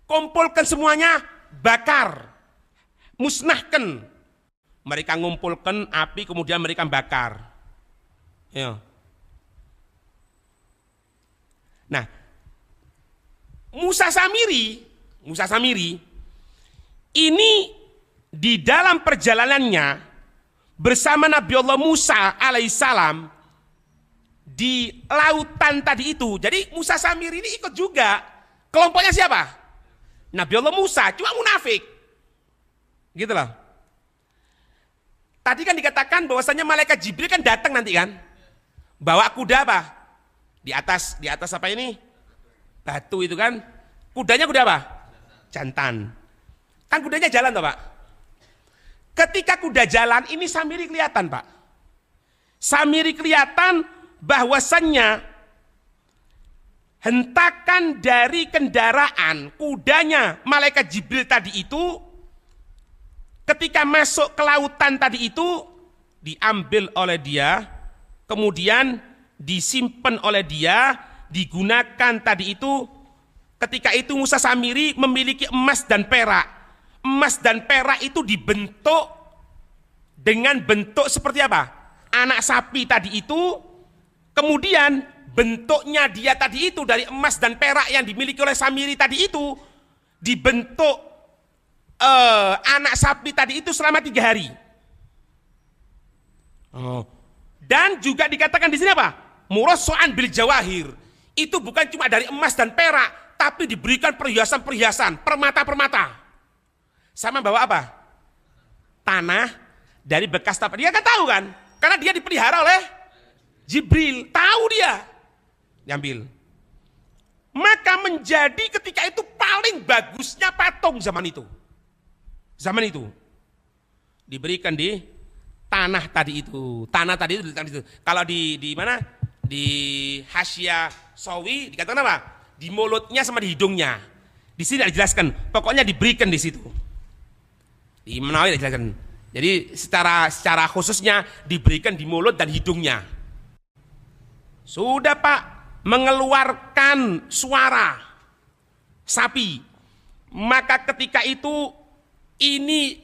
kumpulkan semuanya, bakar, musnahkan. Mereka ngumpulkan api, kemudian mereka bakar. Ya. Nah, Musa Samiri, Musa Samiri, ini di dalam perjalanannya bersama Nabi Allah Musa alaihissalam di lautan tadi itu. Jadi Musa Samiri ini ikut juga Kelompoknya siapa? Nabi Allah Musa, cuma munafik. Gitu loh. Tadi kan dikatakan bahwasanya malaikat Jibril kan datang nanti kan? Bawa kuda apa? Di atas, di atas apa ini? Batu itu kan. Kudanya kuda apa? Jantan. Kan kudanya jalan toh, Pak? Ketika kuda jalan ini samiri kelihatan, Pak. Samiri kelihatan bahwasannya hentakan dari kendaraan kudanya malaikat Jibril tadi itu ketika masuk ke lautan tadi itu diambil oleh dia kemudian disimpan oleh dia digunakan tadi itu ketika itu Musa Samiri memiliki emas dan perak emas dan perak itu dibentuk dengan bentuk seperti apa anak sapi tadi itu kemudian bentuknya dia tadi itu dari emas dan perak yang dimiliki oleh Samiri tadi itu dibentuk uh, anak sapi tadi itu selama tiga hari. Oh. Dan juga dikatakan di sini apa? Murasoan bil jawahir. Itu bukan cuma dari emas dan perak, tapi diberikan perhiasan-perhiasan, permata-permata. Sama bawa apa? Tanah dari bekas tapak. Dia kan tahu kan? Karena dia dipelihara oleh Jibril. Tahu dia nyambil. Maka menjadi ketika itu paling bagusnya patung zaman itu. Zaman itu. Diberikan di tanah tadi itu. Tanah tadi itu, tanah itu. kalau di di mana? Di Hasya Sawi dikatakan apa? Di mulutnya sama di hidungnya. Di sini ada dijelaskan. Pokoknya diberikan di situ. Di Menawi ada dijelaskan. Jadi secara secara khususnya diberikan di mulut dan hidungnya. Sudah Pak, mengeluarkan suara sapi. Maka ketika itu ini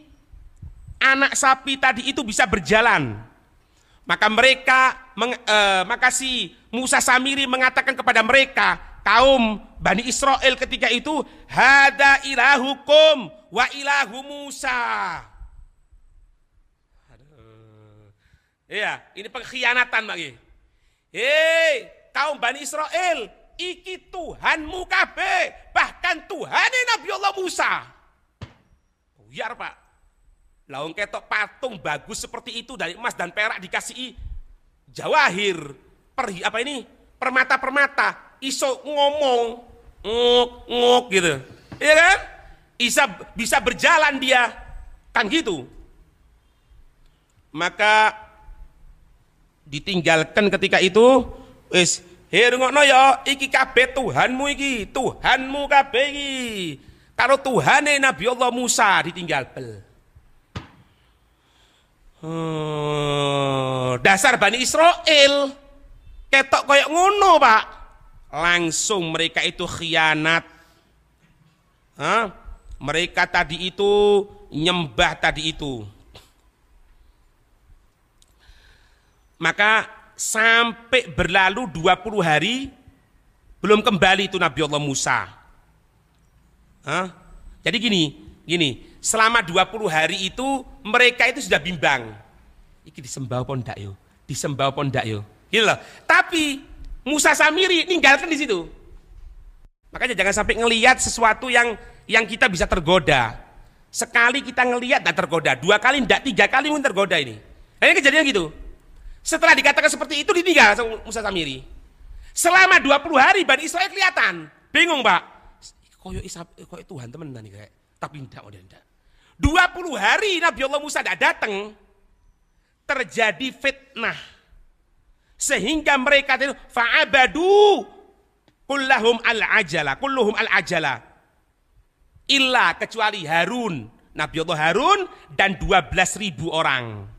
anak sapi tadi itu bisa berjalan. Maka mereka meng, e, maka si Musa Samiri mengatakan kepada mereka, kaum Bani Israel ketika itu, hada ilahukum wa ilahu Musa. Iya, ini pengkhianatan bagi. Hei, kaum Bani Israel, iki Tuhanmu kabeh, bahkan Tuhan Nabi Allah Musa. Biar Pak. Laung ketok patung bagus seperti itu dari emas dan perak dikasihi jawahir, perhi apa ini? permata-permata, iso ngomong, ngok-ngok gitu. Iya kan? Isa bisa berjalan dia. Kan gitu. Maka ditinggalkan ketika itu Wis, he rungokno ya, iki kabeh Tuhanmu iki, Tuhanmu kabeh iki. Karo Tuhane Nabi Allah Musa ditinggal bel. Hmm, dasar Bani Israel ketok koyok ngono pak langsung mereka itu khianat Hah? mereka tadi itu nyembah tadi itu maka sampai berlalu 20 hari belum kembali itu Nabi Allah Musa. Hah? Jadi gini, gini, selama 20 hari itu mereka itu sudah bimbang. Iki disembah pon ndak yo? Disembah pon ndak yo? Gitu loh. Tapi Musa Samiri ninggalkan di situ. Makanya jangan sampai ngelihat sesuatu yang yang kita bisa tergoda. Sekali kita ngelihat dan tergoda, dua kali ndak, tiga kali pun tergoda ini. Ini kejadian gitu. Setelah dikatakan seperti itu ditinggal Musa Samiri. Selama 20 hari Bani Israel kelihatan. Bingung pak. Koyo itu eh, koyo Tuhan temenan nih, kayak. Tapi tidak, udah tidak. 20 hari Nabi Allah Musa tidak datang. Terjadi fitnah. Sehingga mereka itu fa'abadu kullahum al-ajala, kulluhum al-ajala. Illa kecuali Harun, Nabi Allah Harun dan dua belas ribu orang.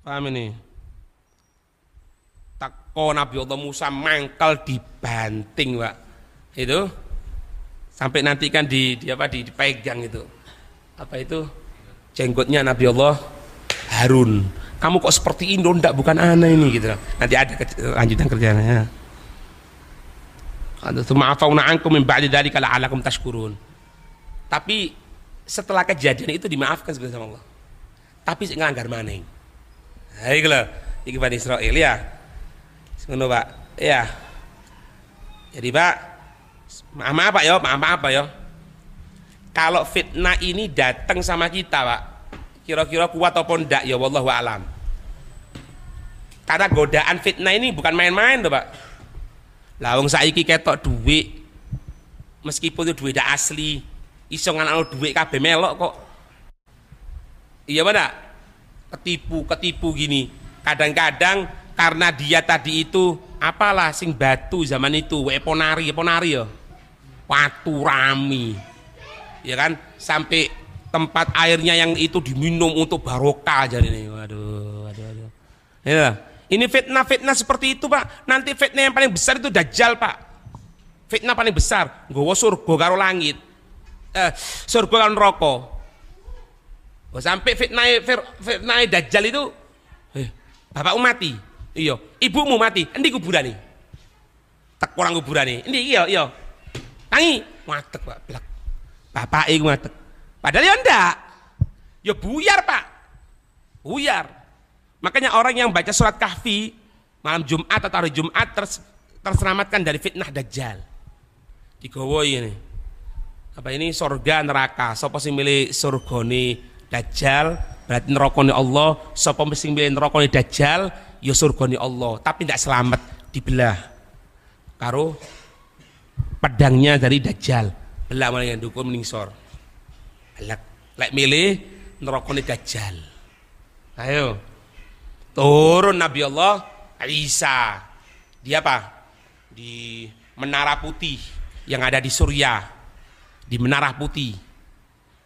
Paham ini? Tako Nabi Allah Musa mangkal dibanting, Pak. Itu sampai nanti kan di, di apa di, dipegang itu. Apa itu? Jenggotnya Nabi Allah Harun. Kamu kok seperti Indo ndak bukan aneh ini gitu. Nanti ada lanjutan kerjaannya. Tsumma afauna ankum min dari kalau la'alakum tashkurun. Tapi setelah kejadian itu dimaafkan sebenarnya sama Allah. Tapi ngelanggar maning. Nah, Hei gila ini Bani Israel ya. sebenarnya Pak. Ya. Jadi, Pak, maaf maaf Pak ya, maaf maaf Pak ya. Kalau fitnah ini datang sama kita, Pak, kira-kira kuat atau ndak ya wallahu alam. Karena godaan fitnah ini bukan main-main tuh, Pak. Lawang saiki ketok duit meskipun itu duit dah asli, iso nganakno duit kabeh melok kok. Iya mana? Ketipu, ketipu gini. Kadang-kadang karena dia tadi itu apalah sing batu zaman itu, wae ponari, ponari ya. Watu rami. Ya kan? Sampai tempat airnya yang itu diminum untuk barokah aja nih. Waduh, waduh, waduh. Ya. Ini fitnah-fitnah seperti itu, Pak. Nanti fitnah yang paling besar itu dajjal, Pak. Fitnah paling besar, gowosur, surga karo langit eh, surga lan neraka. Oh, sampai fitnah fitnah dajjal itu eh, bapakmu mati. Iya, ibumu mati. Endi kuburane? Tek kurang kuburane. Endi iya iya. Tangi matek Pak Blak. Bapak iku matek. Padahal ya ndak. Ya buyar, Pak. Buyar. Makanya orang yang baca surat Kahfi malam Jumat atau hari Jumat terselamatkan dari fitnah dajjal. Digowoi ini apa ini surga neraka sapa sing milih surgane dajjal berarti nerokoni Allah sapa sing milih nerokoni dajjal ya surgane Allah tapi tidak selamat dibelah karo pedangnya dari dajjal belah mana yang dukun meningsor lek lek milih nerokoni dajjal ayo turun Nabi Allah Isa dia apa di menara putih yang ada di Suriah di Menara Putih.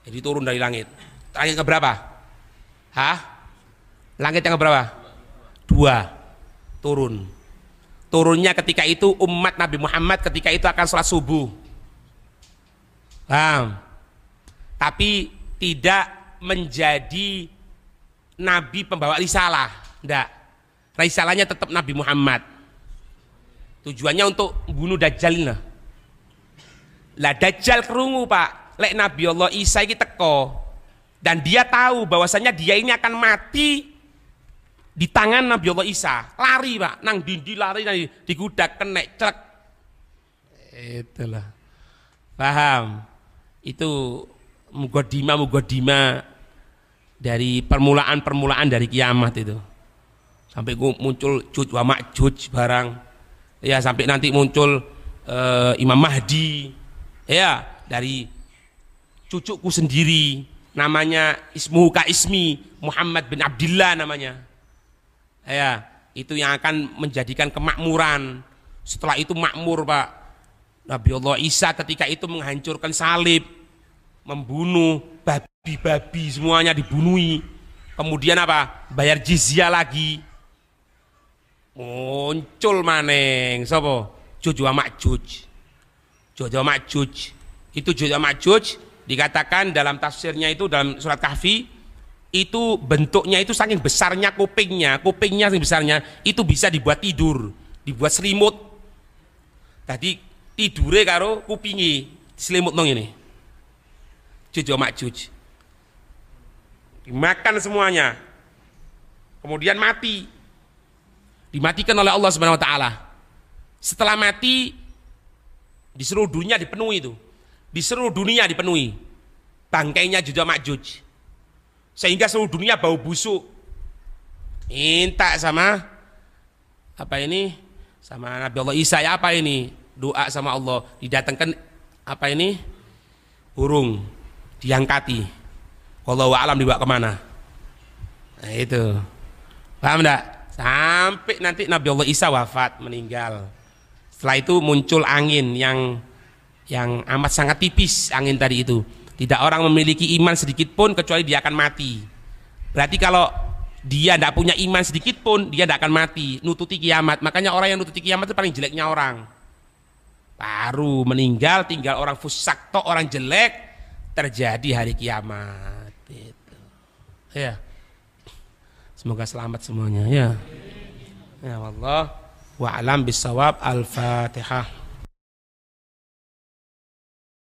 Jadi turun dari langit. Langit ke berapa? Hah? Langit yang ke berapa? Dua. Turun. Turunnya ketika itu umat Nabi Muhammad ketika itu akan sholat subuh. Paham? Tapi tidak menjadi nabi pembawa risalah. enggak Risalahnya tetap Nabi Muhammad. Tujuannya untuk bunuh Dajjal lah lah Dajjal kerungu pak, lek Nabi Allah Isa ini teko. Dan dia tahu bahwasanya dia ini akan mati di tangan Nabi Allah Isa. Lari pak, nang dindi lari, nang digudak, kenek, cek. Itulah. Paham? Itu mugodima-mugodima dari permulaan-permulaan dari kiamat itu. Sampai muncul cuj wa barang. Ya sampai nanti muncul uh, Imam Mahdi ya dari cucuku sendiri namanya ismu ka ismi Muhammad bin Abdullah namanya ya itu yang akan menjadikan kemakmuran setelah itu makmur pak Nabi Allah Isa ketika itu menghancurkan salib membunuh babi-babi semuanya dibunuhi kemudian apa bayar jizya lagi muncul maneng sobo cucu amak cucu Jojo Majuj. Itu Jojo Majuj dikatakan dalam tafsirnya itu dalam surat Kahfi itu bentuknya itu saking besarnya kupingnya, kupingnya saking besarnya itu bisa dibuat tidur, dibuat selimut. Tadi tidure karo kupingi selimut nong ini. Jojo Majuj. Dimakan semuanya. Kemudian mati. Dimatikan oleh Allah Subhanahu wa taala. Setelah mati di seluruh dunia dipenuhi itu. Di seluruh dunia dipenuhi. Bangkainya juga makjuj. Sehingga seluruh dunia bau busuk. Minta sama apa ini? Sama Nabi Allah Isa ya apa ini? Doa sama Allah didatangkan apa ini? Burung diangkati. Kalau alam dibawa kemana? Nah itu. Paham enggak? Sampai nanti Nabi Allah Isa wafat, meninggal. Setelah itu muncul angin yang yang amat sangat tipis angin tadi itu. Tidak orang memiliki iman sedikit pun kecuali dia akan mati. Berarti kalau dia tidak punya iman sedikit pun dia tidak akan mati. Nututi kiamat. Makanya orang yang nututi kiamat itu paling jeleknya orang. Baru meninggal tinggal orang fusak to orang jelek terjadi hari kiamat. itu Ya. Semoga selamat semuanya ya. Ya Allah. واعلم بالصواب الفاتحه